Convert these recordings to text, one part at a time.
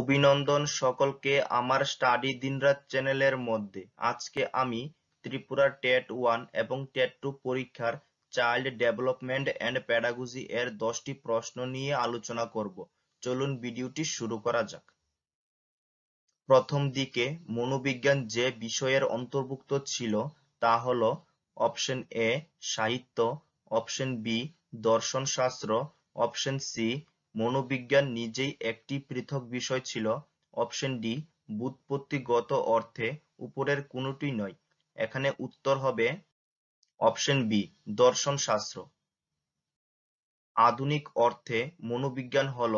অভিনন্দন সকলকে আমার স্টাডি দিনরাত চ্যানেলের মধ্যে আজকে আমি ত্রিপুরা টেট ওয়ান এবং টেট টু পরীক্ষার চাইল্ড ডেভেলপমেন্ট অ্যান্ড প্যাডাগোজি এর দশটি প্রশ্ন নিয়ে আলোচনা করব চলুন ভিডিওটি শুরু করা যাক প্রথম দিকে মনোবিজ্ঞান যে বিষয়ের অন্তর্ভুক্ত ছিল তা হল অপশন এ সাহিত্য অপশন বি দর্শনশাস্ত্র অপশন সি মনোবিজ্ঞান নিজেই একটি পৃথক বিষয় ছিল, অপশন ডি ব্যুৎপত্তিগত অর্থে উপরের কোনটি নয়, এখানে উত্তর হবে অপশন বি দর্শনশাস্ত্র। আধুনিক অর্থে মনোবিজ্ঞান হল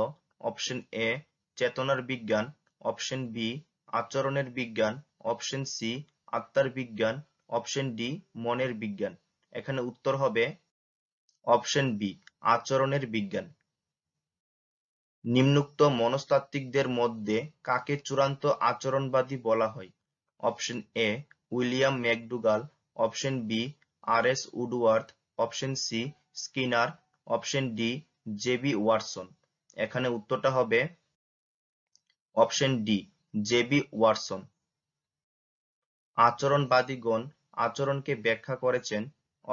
অপশন এ চেতনার বিজ্ঞান, অপশন বি আচরণের বিজ্ঞান, অপশন সি আত্মার বিজ্ঞান, অপশন ডি মনের বিজ্ঞান। এখানে উত্তর হবে অপশন বি আচরণের বিজ্ঞান। নিম্নোক্ত মনস্তাত্ত্বিকদের মধ্যে কাকে চূড়ান্ত আচরণবাদী বলা হয়: option A William McDougall option B R S Woodworth, option C Skinner, option D J B Watson. এখানে উত্তরটা হবে অপশন ডি জেবি ওয়াটসন। আচরণবাদীগণ আচরণকে ব্যাখ্যা করেছেন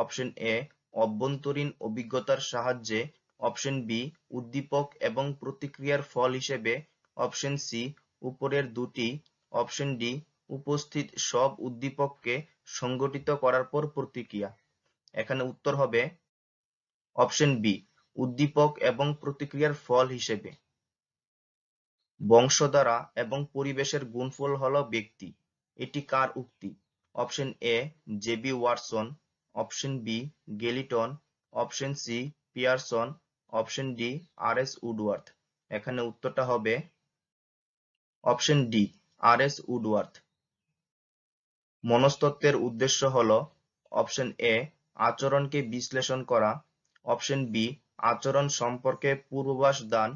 অপশন এ অভ্যন্তরীণ অভিজ্ঞতার সাহায্যে অপশন বি উদ্দীপক এবং প্রতিক্রিয়ার ফল হিসেবে অপশন সি উপরের দুটি অপশন ডি উপস্থিত সব উদ্দীপককে সংগঠিত করার পর প্রতিক্রিয়া এখানে উত্তর হবে অপশন বি উদ্দীপক এবং প্রতিক্রিয়ার ফল হিসেবে বংশধারা এবং পরিবেশের গুণফল হল ব্যক্তি এটি কার উক্তি option A J B Watson option B Galton option C Pearson option D R S Woodworth এখানে উত্তরটা হবে option D R S Woodworth মনস্তত্ত্বের উদ্দেশ্য হল অপশন এ আচরণকে বিশ্লেষণ করা অপশন বি আচরণ সম্পর্কে পূর্বাভাস দান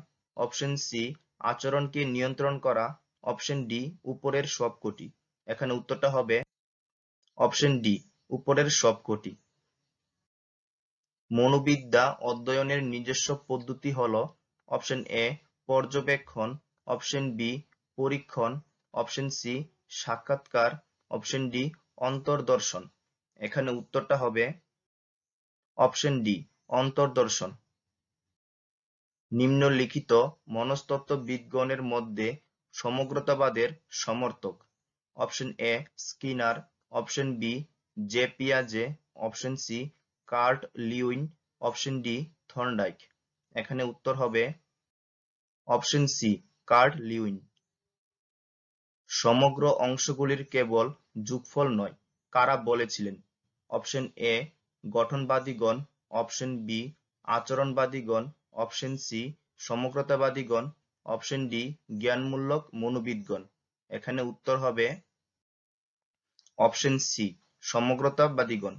অপশন সি আচরণকে নিয়ন্ত্রণ করা অপশন ডি উপরের সবকটি এখানে উত্তরটা হবে অপশন ডি উপরের সবকটি মনোবিদ্যা অধ্যয়নের নিজস্ব পদ্ধতি হল অপশন এ পর্যবেক্ষণ অপশন বি পরীক্ষণ অপশন সি সাক্ষাৎকার অপশন ডি অন্তর্দর্শন এখানে উত্তরটা হবে অপশন ডি অন্তর্দর্শন নিম্নলিখিত মনস্তত্ত্ববিদগণের মধ্যে সমগ্রতাবাদের সমর্থক option A Skinner option B J পিয়াজে option C Kurt Lewin option D Thorndike এখানে উত্তর হবে অপশন সি কার্ট লিউইন সমগ্র অংশগুলির কেবল যুগফল নয় কারা বলেছিলেন অপশন এ গঠনবাদীগণ অপশন বি আচরণবাদীগণ অপশন সি সমগ্রতাবাদীগণ অপশন ডি জ্ঞানমূলক মনোবিদগণ এখানে উত্তর হবে অপশন সি সমগ্রতাবাদীগণ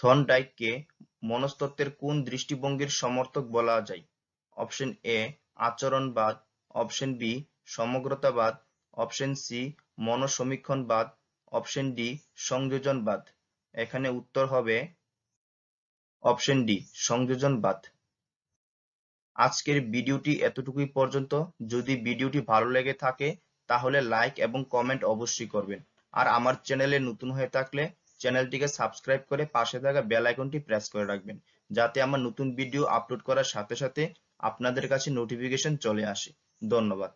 থর্নডাইককে মনস্তত্ত্বের কোন দৃষ্টিভঙ্গির সমর্থক বলা যায়? অপশন এ আচরণবাদ, অপশন বি সমগ্রতাবাদ, অপশন সি মনসমীক্ষণবাদ অপশন ডি সংযোজনবাদ। এখানে উত্তর হবে অপশন ডি সংযোজনবাদ। আজকের ভিডিওটি এতটুকুই পর্যন্ত যদি ভিডিওটি ভালো লেগে থাকে তাহলে লাইক এবং কমেন্ট অবশ্যই করবেন আর আমার চ্যানেলে নতুন হয়ে থাকলে চ্যানেলটিকে সাবস্ক্রাইব করে পাশে থাকা বেল আইকনটি প্রেস করে রাখবেন যাতে আমার নতুন ভিডিও আপলোড করার সাথে সাথে আপনাদের কাছে নোটিফিকেশন চলে আসে ধন্যবাদ